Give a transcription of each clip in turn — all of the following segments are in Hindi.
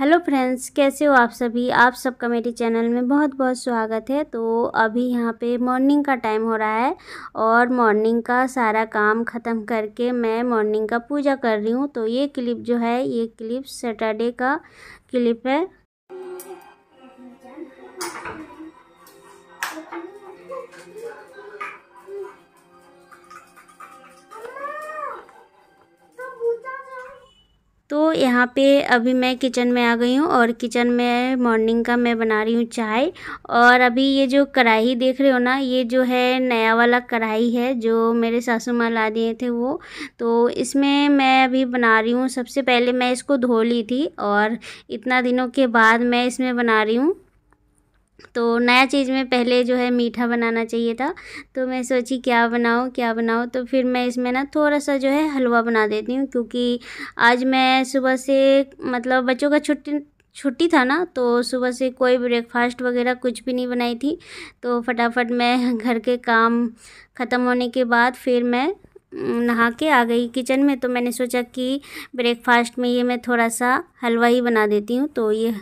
हेलो फ्रेंड्स कैसे हो आप सभी आप सबका मेरे चैनल में बहुत बहुत स्वागत है तो अभी यहाँ पे मॉर्निंग का टाइम हो रहा है और मॉर्निंग का सारा काम ख़त्म करके मैं मॉर्निंग का पूजा कर रही हूँ तो ये क्लिप जो है ये क्लिप सैटरडे का क्लिप है यहाँ पे अभी मैं किचन में आ गई हूँ और किचन में मॉर्निंग का मैं बना रही हूँ चाय और अभी ये जो कढ़ाई देख रहे हो ना ये जो है नया वाला कढ़ाई है जो मेरे सासू माँ ला दिए थे वो तो इसमें मैं अभी बना रही हूँ सबसे पहले मैं इसको धो ली थी और इतना दिनों के बाद मैं इसमें बना रही हूँ तो नया चीज़ में पहले जो है मीठा बनाना चाहिए था तो मैं सोची क्या बनाऊँ क्या बनाऊँ तो फिर मैं इसमें ना थोड़ा सा जो है हलवा बना देती हूँ क्योंकि आज मैं सुबह से मतलब बच्चों का छुट्टी छुट्टी था ना तो सुबह से कोई ब्रेकफास्ट वगैरह कुछ भी नहीं बनाई थी तो फटाफट मैं घर के काम ख़त्म होने के बाद फिर मैं नहा के आ गई किचन में तो मैंने सोचा कि ब्रेकफास्ट में ये मैं थोड़ा सा हलवा ही बना देती हूँ तो ये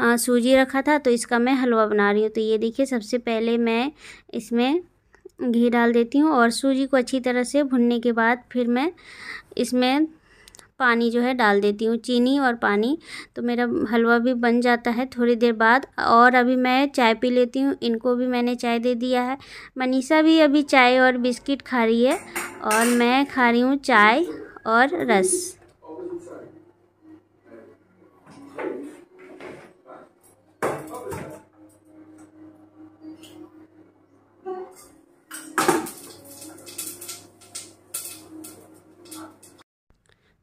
आ, सूजी रखा था तो इसका मैं हलवा बना रही हूँ तो ये देखिए सबसे पहले मैं इसमें घी डाल देती हूँ और सूजी को अच्छी तरह से भुनने के बाद फिर मैं इसमें पानी जो है डाल देती हूँ चीनी और पानी तो मेरा हलवा भी बन जाता है थोड़ी देर बाद और अभी मैं चाय पी लेती हूँ इनको भी मैंने चाय दे दिया है मनीषा भी अभी चाय और बिस्किट खा रही है और मैं खा रही हूँ चाय और रस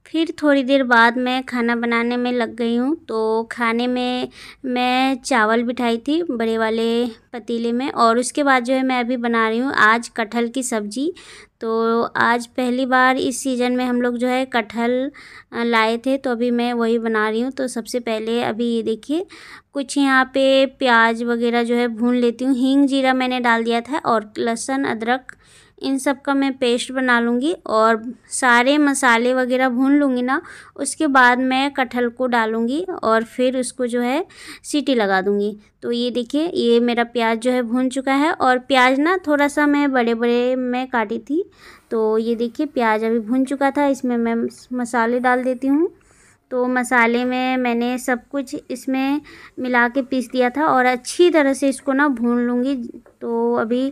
फिर थोड़ी देर बाद मैं खाना बनाने में लग गई हूँ तो खाने में मैं चावल बिठाई थी बड़े वाले पतीले में और उसके बाद जो है मैं अभी बना रही हूँ आज कटहल की सब्ज़ी तो आज पहली बार इस सीज़न में हम लोग जो है कटहल लाए थे तो अभी मैं वही बना रही हूँ तो सबसे पहले अभी ये देखिए कुछ यहाँ पे प्याज वगैरह जो है भून लेती हूँ हींग जीरा मैंने डाल दिया था और लहसुन अदरक इन सब का मैं पेस्ट बना लूँगी और सारे मसाले वगैरह भून लूँगी ना उसके बाद मैं कटहल को डालूँगी और फिर उसको जो है सीटी लगा दूँगी तो ये देखिए ये मेरा प्याज जो है भून चुका है और प्याज ना थोड़ा सा मैं बड़े बड़े में काटी थी तो ये देखिए प्याज अभी भून चुका था इसमें मैं मसाले डाल देती हूँ तो मसाले में मैंने सब कुछ इसमें मिला के पीस दिया था और अच्छी तरह से इसको ना भून लूँगी तो अभी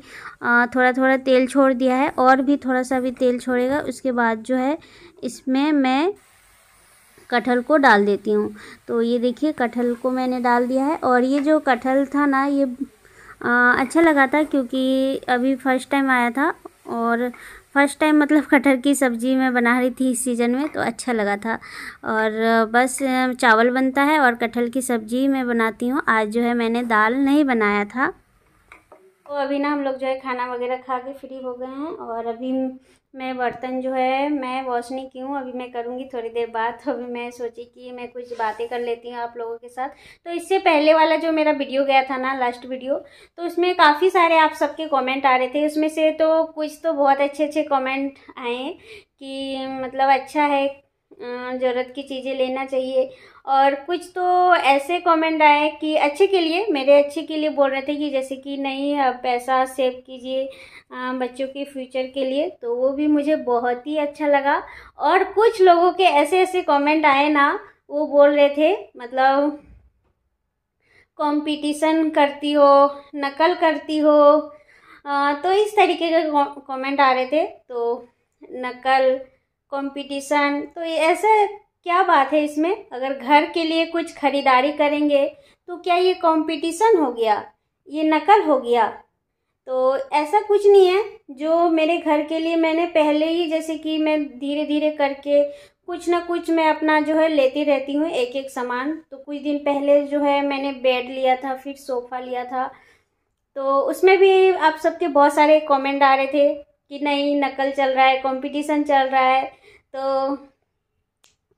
थोड़ा थोड़ा तेल छोड़ दिया है और भी थोड़ा सा अभी तेल छोड़ेगा उसके बाद जो है इसमें मैं कटहल को डाल देती हूँ तो ये देखिए कटहल को मैंने डाल दिया है और ये जो कटहल था ना ये आ, अच्छा लगा था क्योंकि अभी फर्स्ट टाइम आया था और फर्स्ट टाइम मतलब कटहर की सब्ज़ी मैं बना रही थी इस सीज़न में तो अच्छा लगा था और बस चावल बनता है और कटहल की सब्ज़ी मैं बनाती हूँ आज जो है मैंने दाल नहीं बनाया था तो अभी ना हम लोग जो है खाना वगैरह खा के फ्री हो गए हैं और अभी मैं बर्तन जो है मैं वॉश नहीं की हूँ अभी मैं करूँगी थोड़ी देर बाद अभी मैं सोची कि मैं कुछ बातें कर लेती हूँ आप लोगों के साथ तो इससे पहले वाला जो मेरा वीडियो गया था ना लास्ट वीडियो तो उसमें काफ़ी सारे आप सबके कमेंट आ रहे थे उसमें से तो कुछ तो बहुत अच्छे अच्छे कमेंट आए कि मतलब अच्छा है ज़रूरत की चीज़ें लेना चाहिए और कुछ तो ऐसे कमेंट आए कि अच्छे के लिए मेरे अच्छे के लिए बोल रहे थे कि जैसे कि नहीं पैसा सेव कीजिए बच्चों के फ्यूचर के लिए तो वो भी मुझे बहुत ही अच्छा लगा और कुछ लोगों के ऐसे ऐसे कमेंट आए ना वो बोल रहे थे मतलब कंपटीशन करती हो नकल करती हो आ, तो इस तरीके के कमेंट आ रहे थे तो नकल कंपटीशन तो ऐसा क्या बात है इसमें अगर घर के लिए कुछ खरीदारी करेंगे तो क्या ये कंपटीशन हो गया ये नकल हो गया तो ऐसा कुछ नहीं है जो मेरे घर के लिए मैंने पहले ही जैसे कि मैं धीरे धीरे करके कुछ ना कुछ मैं अपना जो है लेती रहती हूँ एक एक सामान तो कुछ दिन पहले जो है मैंने बेड लिया था फिर सोफ़ा लिया था तो उसमें भी आप सबके बहुत सारे कमेंट आ रहे थे कि नहीं नकल चल रहा है कंपटीशन चल रहा है तो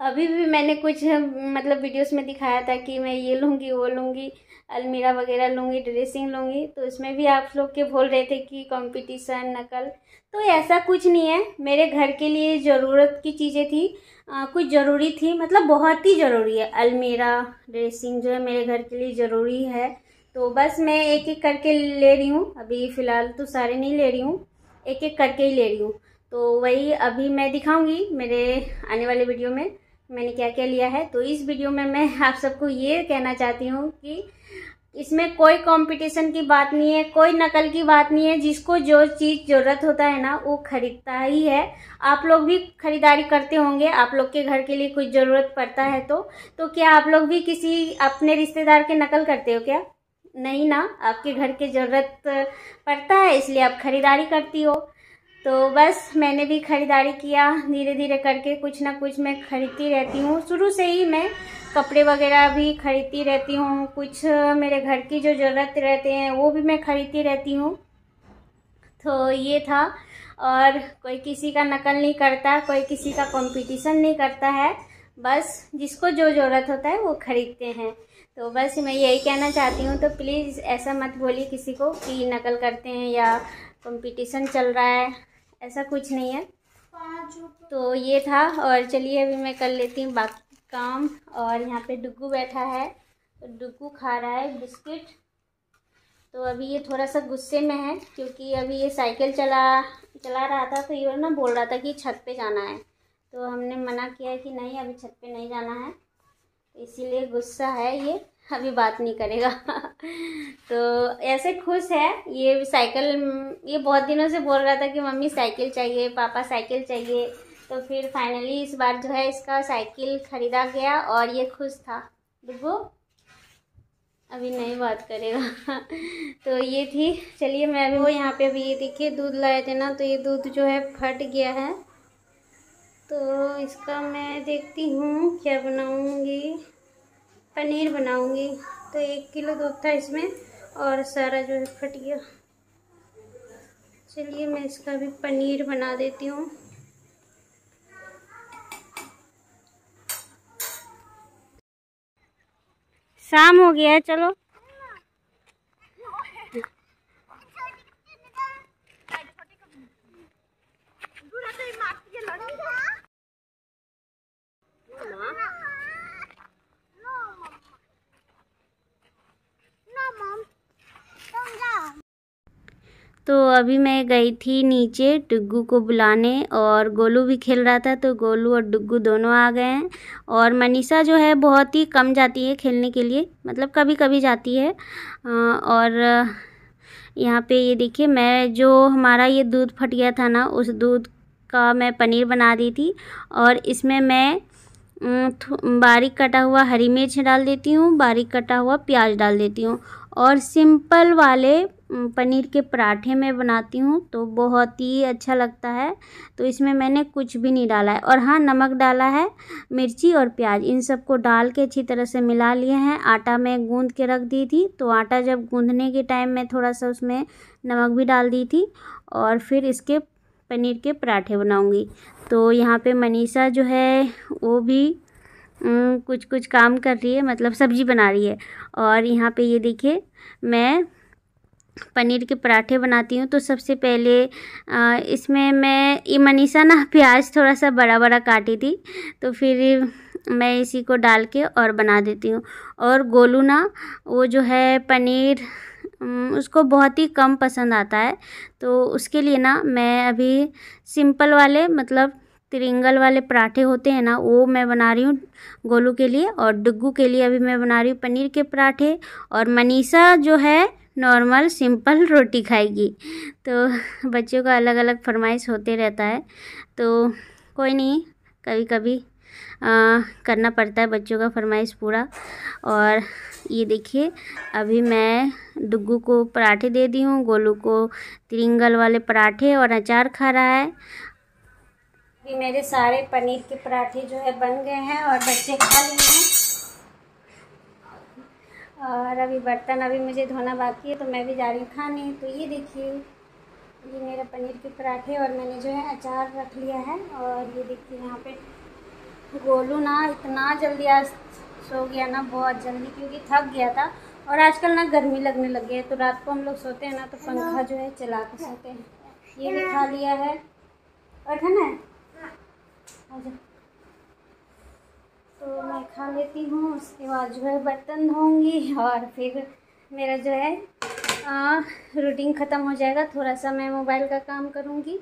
अभी भी मैंने कुछ मतलब वीडियोस में दिखाया था कि मैं ये लूँगी वो लूँगी अलमीरा वगैरह लूँगी ड्रेसिंग लूँगी तो उसमें भी आप लोग के बोल रहे थे कि कंपटीशन नकल तो ऐसा कुछ नहीं है मेरे घर के लिए ज़रूरत की चीज़ें थी आ, कुछ ज़रूरी थी मतलब बहुत ही ज़रूरी है अलमीरा ड्रेसिंग जो है मेरे घर के लिए ज़रूरी है तो बस मैं एक एक करके ले रही हूँ अभी फ़िलहाल तो सारे नहीं ले रही हूँ एक एक करके ही ले रही हूँ तो वही अभी मैं दिखाऊंगी मेरे आने वाले वीडियो में मैंने क्या क्या लिया है तो इस वीडियो में मैं आप सबको ये कहना चाहती हूँ कि इसमें कोई कंपटीशन की बात नहीं है कोई नकल की बात नहीं है जिसको जो चीज़ ज़रूरत होता है ना वो खरीदता ही है आप लोग भी खरीदारी करते होंगे आप लोग के घर के लिए कुछ ज़रूरत पड़ता है तो तो क्या आप लोग भी किसी अपने रिश्तेदार के नकल करते हो क्या नहीं ना आपके घर के ज़रूरत पड़ता है इसलिए आप खरीदारी करती हो तो बस मैंने भी ख़रीदारी किया धीरे धीरे करके कुछ ना कुछ मैं ख़रीदती रहती हूँ शुरू से ही मैं कपड़े वगैरह भी ख़रीदती रहती हूँ कुछ मेरे घर की जो ज़रूरत रहते हैं वो भी मैं ख़रीदती रहती हूँ तो ये था और कोई किसी का नकल नहीं करता कोई किसी का कंपटीशन नहीं करता है बस जिसको जो ज़रूरत होता है वो ख़रीदते हैं तो बस मैं यही कहना चाहती हूँ तो प्लीज़ ऐसा मत बोलिए किसी को कि नकल करते हैं या कंपटीशन चल रहा है ऐसा कुछ नहीं है तो ये था और चलिए अभी मैं कर लेती हूँ बाकी काम और यहाँ पे डुगू बैठा है तो डुगू खा रहा है बिस्किट तो अभी ये थोड़ा सा गुस्से में है क्योंकि अभी ये साइकिल चला चला रहा था तो ये ना बोल रहा था कि छत पे जाना है तो हमने मना किया कि नहीं अभी छत पे नहीं जाना है इसीलिए गुस्सा है ये अभी बात नहीं करेगा तो ऐसे खुश है ये साइकिल ये बहुत दिनों से बोल रहा था कि मम्मी साइकिल चाहिए पापा साइकिल चाहिए तो फिर फाइनली इस बार जो है इसका साइकिल ख़रीदा गया और ये खुश था दुबो अभी नहीं बात करेगा तो ये थी चलिए मैं अभी वो यहाँ पे अभी ये देखिए दूध लाए थे ना तो ये दूध जो है फट गया है तो इसका मैं देखती हूँ क्या बनाऊँगी पनीर बनाऊंगी तो एक किलो दूध था इसमें और सारा जो है फट गया चलिए मैं इसका भी पनीर बना देती हूँ शाम हो गया है चलो तो अभी मैं गई थी नीचे डुग्गू को बुलाने और गोलू भी खेल रहा था तो गोलू और डुग्गू दोनों आ गए हैं और मनीषा जो है बहुत ही कम जाती है खेलने के लिए मतलब कभी कभी जाती है और यहाँ पे ये देखिए मैं जो हमारा ये दूध फट गया था ना उस दूध का मैं पनीर बना दी थी और इसमें मैं बारीक कटा हुआ हरी मिर्च डाल देती हूँ बारीक कटा हुआ प्याज डाल देती हूँ और सिंपल वाले पनीर के पराठे में बनाती हूँ तो बहुत ही अच्छा लगता है तो इसमें मैंने कुछ भी नहीं डाला है और हाँ नमक डाला है मिर्ची और प्याज इन सबको डाल के अच्छी तरह से मिला लिए हैं आटा मैं गूंद के रख दी थी तो आटा जब गूंदने के टाइम में थोड़ा सा उसमें नमक भी डाल दी थी और फिर इसके पनीर के पराठे बनाऊँगी तो यहाँ पर मनीषा जो है वो भी कुछ कुछ काम कर रही है मतलब सब्ज़ी बना रही है और यहाँ पे ये देखिए मैं पनीर के पराठे बनाती हूँ तो सबसे पहले इसमें मैं ये मनीषा ना प्याज थोड़ा सा बड़ा बड़ा काटी थी तो फिर मैं इसी को डाल के और बना देती हूँ और गोलू ना वो जो है पनीर उसको बहुत ही कम पसंद आता है तो उसके लिए ना मैं अभी सिंपल वाले मतलब त्रिंगल वाले पराठे होते हैं ना वो मैं बना रही हूँ गोलू के लिए और डुग्गू के लिए अभी मैं बना रही हूँ पनीर के पराठे और मनीषा जो है नॉर्मल सिंपल रोटी खाएगी तो बच्चों का अलग अलग फरमाइश होते रहता है तो कोई नहीं कभी कभी आ, करना पड़ता है बच्चों का फरमाइश पूरा और ये देखिए अभी मैं डुग्गू को पराठे दे दी हूँ गोलू को त्रिंगल वाले पराठे और अचार खा रहा है अभी मेरे सारे पनीर के पराठे जो है बन गए हैं और बच्चे खा लिए हैं और अभी बर्तन अभी मुझे धोना बाकी है तो मैं भी जा रही हूँ खाने तो ये देखिए ये मेरा पनीर के पराठे और मैंने जो है अचार रख लिया है और ये देखिए यहाँ पे गोलू ना इतना जल्दी आज सो गया ना बहुत जल्दी क्योंकि थक गया था और आजकल ना गर्मी लगने लग गई है तो रात को हम लोग सोते हैं ना तो पंखा जो है चला कर सोते हैं ये भी खा लिया है और खाना है हाँ। तो मैं खा लेती हूँ उसके बाद जो है बर्तन धोऊँगी और फिर मेरा जो है रूटीन ख़त्म हो जाएगा थोड़ा सा मैं मोबाइल का काम करूँगी